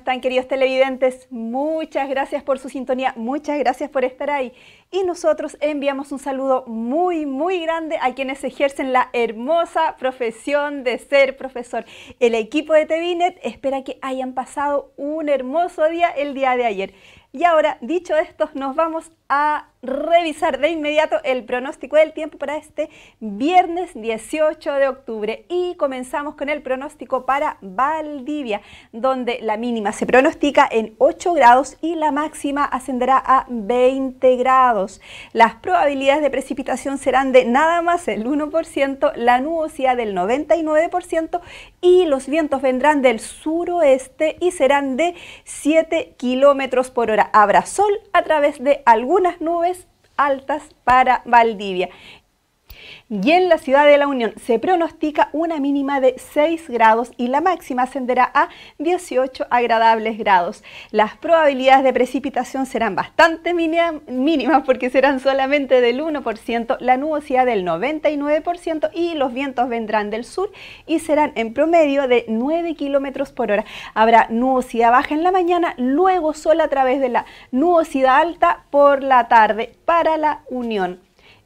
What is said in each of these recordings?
están queridos televidentes? Muchas gracias por su sintonía, muchas gracias por estar ahí. Y nosotros enviamos un saludo muy, muy grande a quienes ejercen la hermosa profesión de ser profesor. El equipo de Tevinet espera que hayan pasado un hermoso día el día de ayer. Y ahora, dicho esto, nos vamos a revisar de inmediato el pronóstico del tiempo para este viernes 18 de octubre y comenzamos con el pronóstico para Valdivia, donde la mínima se pronostica en 8 grados y la máxima ascenderá a 20 grados. Las probabilidades de precipitación serán de nada más el 1%, la nubosidad del 99% y los vientos vendrán del suroeste y serán de 7 kilómetros por hora. Habrá sol a través de algunas nubes altas para Valdivia. Y en la ciudad de La Unión se pronostica una mínima de 6 grados y la máxima ascenderá a 18 agradables grados. Las probabilidades de precipitación serán bastante mínimas porque serán solamente del 1%, la nubosidad del 99% y los vientos vendrán del sur y serán en promedio de 9 kilómetros por hora. Habrá nubosidad baja en la mañana, luego sol a través de la nubosidad alta por la tarde para La Unión.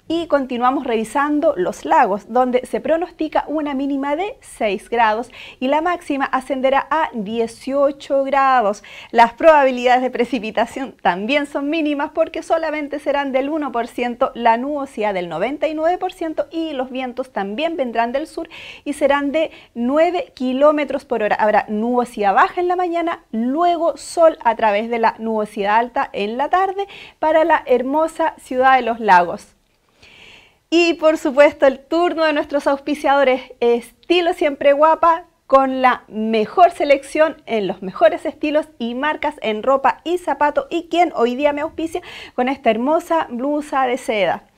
Y continuamos revisando los lagos, donde se pronostica una mínima de 6 grados y la máxima ascenderá a 18 grados. Las probabilidades de precipitación también son mínimas porque solamente serán del 1%, la nubosidad del 99% y los vientos también vendrán del sur y serán de 9 kilómetros por hora. Habrá nubosidad baja en la mañana, luego sol a través de la nubosidad alta en la tarde para la hermosa ciudad de los lagos. Y por supuesto el turno de nuestros auspiciadores Estilo Siempre Guapa con la mejor selección en los mejores estilos y marcas en ropa y zapato y quien hoy día me auspicia con esta hermosa blusa de seda.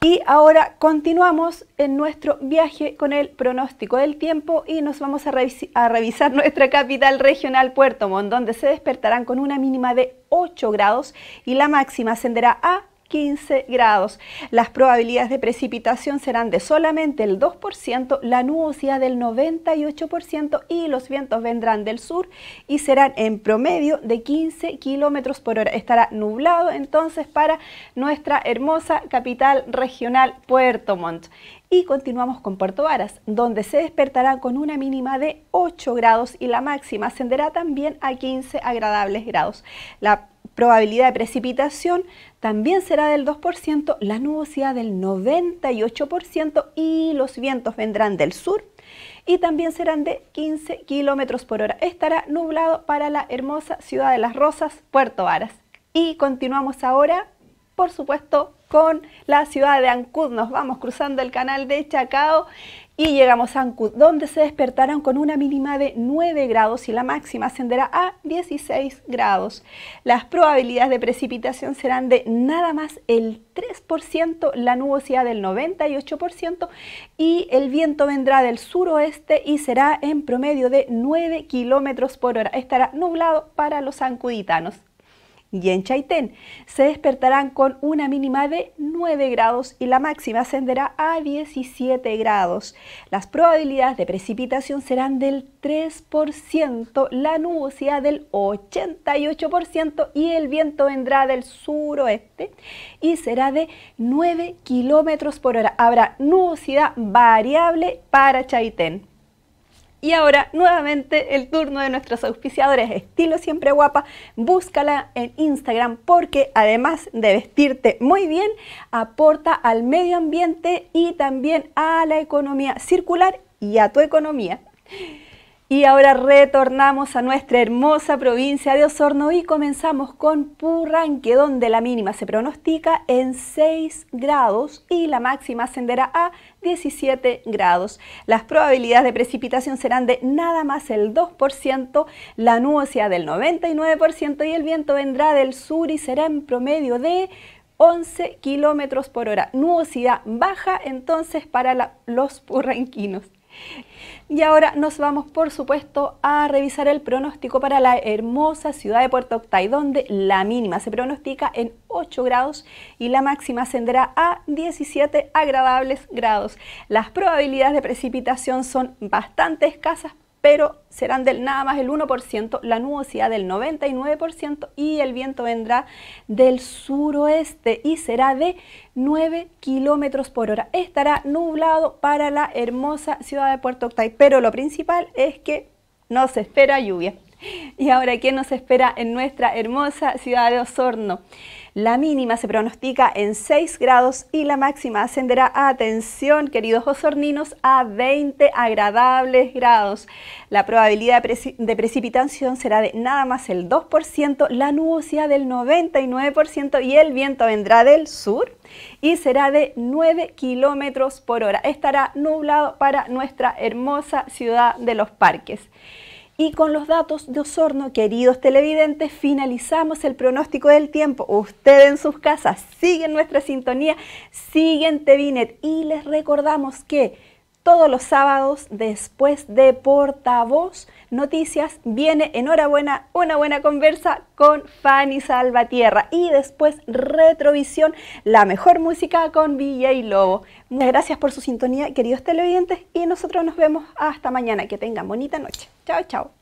Y ahora continuamos en nuestro viaje con el pronóstico del tiempo y nos vamos a, revisar nuestra capital regional Puerto Montt, donde se despertarán con una mínima de 8 grados y la máxima ascenderá a 15 grados. Las probabilidades de precipitación serán de solamente el 2%, la nubosidad del 98% y los vientos vendrán del sur y serán en promedio de 15 kilómetros por hora. Estará nublado entonces para nuestra hermosa capital regional Puerto Montt. Y continuamos con Puerto Varas, donde se despertará con una mínima de 8 grados y la máxima ascenderá también a 15 agradables grados. La probabilidad de precipitación también será del 2%, la nubosidad del 98% y los vientos vendrán del sur y también serán de 15 kilómetros por hora. Estará nublado para la hermosa ciudad de Las Rosas, Puerto Varas. Y continuamos ahora, por supuesto, con la ciudad de Ancud. Nos vamos cruzando el canal de Chacao y llegamos a Ancud, donde se despertarán con una mínima de 9 grados y la máxima ascenderá a 16 grados. Las probabilidades de precipitación serán de nada más el 3%, la nubosidad del 98% y el viento vendrá del suroeste y será en promedio de 9 kilómetros por hora. Estará nublado para los ancuditanos y en Chaitén. Se despertarán con una mínima de 9 grados y la máxima ascenderá a 17 grados. Las probabilidades de precipitación serán del 3%, la nubosidad del 88% y el viento vendrá del suroeste y será de 9 kilómetros por hora. Habrá nubosidad variable para Chaitén. Y ahora nuevamente el turno de nuestros auspiciadores Estilo Siempre Guapa. Búscala en Instagram porque además de vestirte muy bien, aporta al medio ambiente y también a la economía circular y a tu economía. Y ahora retornamos a nuestra hermosa provincia de Osorno y comenzamos con Purranque, donde la mínima se pronostica en 6 grados y la máxima ascenderá a 17 grados. Las probabilidades de precipitación serán de nada más el 2%, la nubosidad del 99% y el viento vendrá del sur y será en promedio de 11 kilómetros por hora. Nubosidad baja entonces para los purranquinos. Y ahora nos vamos, por supuesto, a revisar el pronóstico para la hermosa ciudad de Puerto Octay, donde la mínima se pronostica en 8 grados y la máxima ascenderá a 17 agradables grados. Las probabilidades de precipitación son bastante escasas, pero serán del nada más el 1%, la nubosidad del 99% y el viento vendrá del suroeste y será de 9 kilómetros por hora. Estará nublado para la hermosa ciudad de Puerto Octay, pero lo principal es que no se espera lluvia. Y ahora, ¿qué nos espera en nuestra hermosa ciudad de Osorno? La mínima se pronostica en 6 grados y la máxima ascenderá, atención queridos osorninos, a 20 agradables grados. La probabilidad de, precipitación será de nada más el 2%, la nubosidad del 99% y el viento vendrá del sur y será de 9 kilómetros por hora. Estará nublado para nuestra hermosa ciudad de los parques. Y con los datos de Osorno, queridos televidentes, finalizamos el pronóstico del tiempo. Ustedes en sus casas, siguen nuestra sintonía, siguen Tevinet y les recordamos que todos los sábados después de Portavoz Noticias viene enhorabuena una buena conversa con Fanny Salvatierra y después Retrovisión, la mejor música con y Lobo. Muchas gracias por su sintonía, queridos televidentes, y nosotros nos vemos hasta mañana. Que tengan bonita noche. Chao, chao.